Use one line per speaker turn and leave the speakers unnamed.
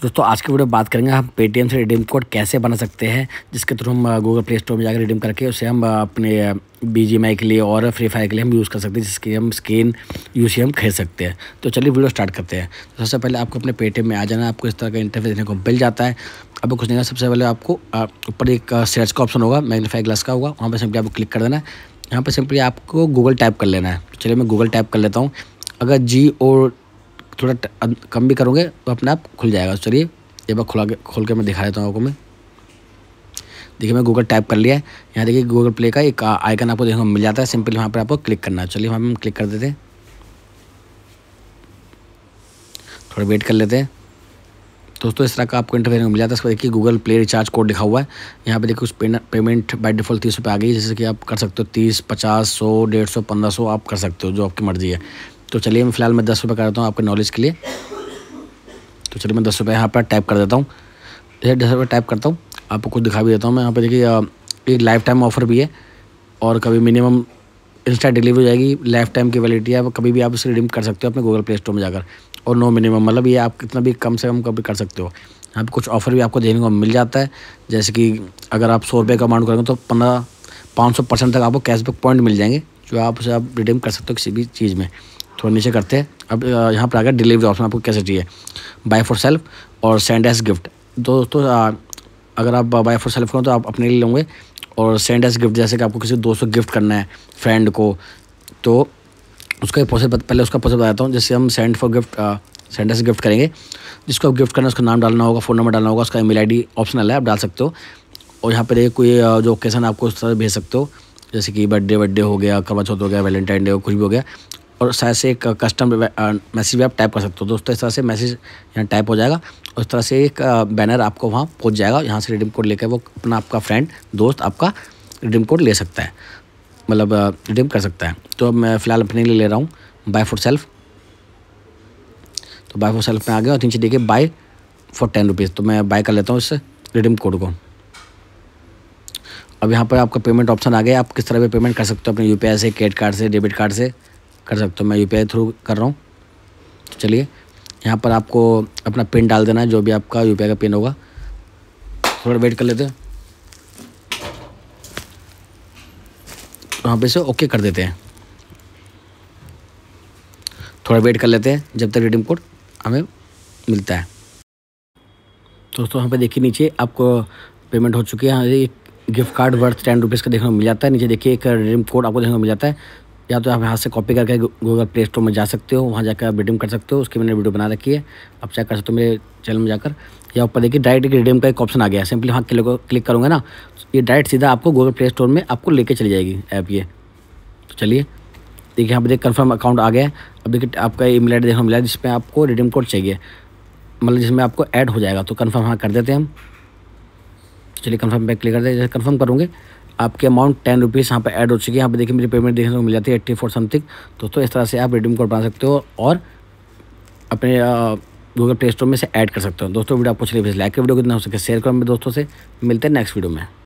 दोस्तों आज के वीडियो में बात करेंगे हम पेटीएम से रिडीम कोड कैसे बना सकते हैं जिसके थ्रू हम गूगल प्ले स्टोर में जाकर रिडीम करके उसे हम uh, अपने बी uh, के लिए और फ्री फायर के लिए हम यूज़ कर सकते हैं जिसकी हम स्क्रीन यू हम खरीद सकते हैं तो चलिए वीडियो स्टार्ट करते हैं तो सबसे पहले आपको अपने पेटीएम में आ जाना है आपको इस तरह का इंटरफेस देखने को मिल जाता है अब कुछ नहीं सबसे पहले आपको uh, ऊपर एक सर्च का ऑप्शन होगा मैग्नीफाई ग्लास का होगा वहाँ पर सिंपली आपको क्लिक कर देना है यहाँ पर सिंपली आपको गूगल टाइप कर लेना है चलिए मैं गूगल टाइप कर लेता हूँ अगर जी ओ थोड़ा कम भी करोगे तो अपने आप खुल जाएगा चलिए एक बार खुला खोल के मैं दिखा देता हूँ आपको मैं देखिए मैं गूगल टाइप कर लिया है यहाँ देखिए गूगल प्ले का एक आइकन आपको देखने को मिल जाता है सिंपल वहाँ पर आपको क्लिक करना है चलिए वहाँ पर हम क्लिक कर देते हैं थोड़ा वेट कर लेते हैं दोस्तों इस तरह का आपको को मिल जाता है इसका देखिए गूगल प्ले रिचार्ज कोड लिखा हुआ है यहाँ पे देखिए उस पेमेंट बाय डिफ़ॉल्ट तीस रुपये आ गई जैसे कि आप कर सकते हो तीस पचास सौ डेढ़ सौ पंद्रह सौ आप कर सकते हो जो आपकी मर्ज़ी है तो चलिए मैं फ़िलहाल मैं दस रुपये कर देता हूँ आपके नॉलेज के लिए तो चलिए मैं दस रुपये यहाँ पर टाइप कर देता हूँ दस रुपये टाइप करता हूँ आपको कुछ दिखा भी देता हूँ मैं यहाँ पर देखिए एक लाइफ टाइम ऑफ़र भी है और कभी मिनिमम इंस्टा डिलीवरी हो जाएगी लाइफ टाइम की वैलिटी है कभी भी आप इसे रिडीम कर सकते हो अपने गूगल प्ले स्टोर में जाकर और नो मिनिमम मतलब ये आप कितना भी कम से कम कभी कर सकते हो यहाँ पर कुछ ऑफ़र भी आपको देने को मिल जाता है जैसे कि अगर आप सौ रुपये का अमाउंट करेंगे तो पंद्रह पाँच सौ परसेंट तक आपको कैशबैक पॉइंट मिल जाएंगे जो आप उसे आप रिडीम कर सकते हो किसी भी चीज़ में थोड़ा नीचे करते हैं अब यहाँ पर गया डिलीवरी ऑप्शन आपको कैसे चाहिए बाय फॉर सेल्फ और सेंड एस गिफ्ट दोस्तों अगर आप बाय फॉर सेल्फ करो तो आप अपने लिए लोगे और सेंड एस गिफ्ट जैसे कि आपको किसी दोस्त को गिफ्ट करना है फ्रेंड को तो उसका प्रोसेस पहले उसका प्रोसेस बताता हूँ जैसे हम send for gift send as gift करेंगे जिसको आप गिफ्ट करना है उसका नाम डालना होगा फ़ोन नंबर डालना होगा उसका ईमेल आईडी ऑप्शनल है आप डाल सकते हो और यहाँ पर एक कोई जो ओकेशन आपको उस तरह भेज सकते हो जैसे कि बर्थडे बर्थडे हो गया करवा चौथ हो गया वैलेंटाइन डे हो कुछ भी हो गया और उस से एक कस्टम मैसेज भी आप टाइप कर सकते हो दोस्तों इस तरह से मैसेज यहाँ टाइप हो जाएगा उस तरह से एक बैनर आपको वहाँ पहुँच जाएगा यहाँ से रिडीम कोड लेकर वो अपना आपका फ्रेंड दोस्त आपका रिडीम कोड ले सकता है मतलब रिडीम कर सकता है तो मैं फ़िलहाल अपने लिए ले रहा हूँ बाय फॉर सेल्फ तो बाय फॉर सेल्फ में आ गया और नीचे देखिए बाय फॉर टेन रुपीज़ तो मैं बाय कर लेता हूँ इस रिडीम कोड को अब यहाँ पर आपका पेमेंट ऑप्शन आ गया आप किस तरह पे पेमेंट कर सकते हो अपने यू से क्रेडिट कार्ड से डेबिट कार्ड से कर सकते हो मैं यू थ्रू कर रहा हूँ तो चलिए यहाँ पर आपको अपना पिन डाल देना है जो भी आपका यू का पिन होगा थोड़ा वेट कर लेते हैं वहाँ पे से ओके कर देते हैं थोड़ा वेट कर लेते हैं जब तक रिडीम कोड हमें मिलता है तो दोस्तों यहाँ पे देखिए नीचे आपको पेमेंट हो चुकी है gift card worth ten rupees का देखने को मिल जाता है नीचे देखिए एक रिडीम कोड आपको देखने को मिल जाता है या तो आप यहाँ से कॉपी करके गूगल प्ले स्टोर में जा सकते हो वहाँ जाकर आप रिडीम कर सकते हो उसकी मैंने वीडियो बना रखी है आप चेक कर सकते हो मेरे चैनल में जाकर या ऊपर देखिए डायरेक्ट रिडीम का एक ऑप्शन आ गया सिंपली वहाँ क्लिक करूँगा ना ये डायरेक्ट सीधा आपको गूगल प्ले स्टोर में आपको लेके चली जाएगी ऐप ये तो चलिए देखिए यहाँ पर देखिए कन्फर्म अकाउंट आ गया अब देखिए आपका मेल आई डी मिला जिसमें आपको रिडीम कोड चाहिए मतलब जिसमें आपको ऐड हो जाएगा तो कन्फर्म हाँ कर देते हैं हम चलिए कन्फर्म पे क्लिक कर देते हैं कन्फर्म करूँगे आपके अमाउंट टेन रुपीज़ यहाँ पर ऐड हो चुकी है यहाँ पे देखिए मेरी पेमेंट देखने को मिल जाती है एट्टी फोर समथिंग दोस्तों इस तरह से आप रिडीम कोड बना सकते हो और अपने गूगल प्ले स्टोर में से ऐड कर सकते हो दोस्तों वीडियो आपको चलिए लाइक के वीडियो कितना हो सके शेयर करो मेरे दोस्तों से मिलते हैं नेक्स्ट वीडियो में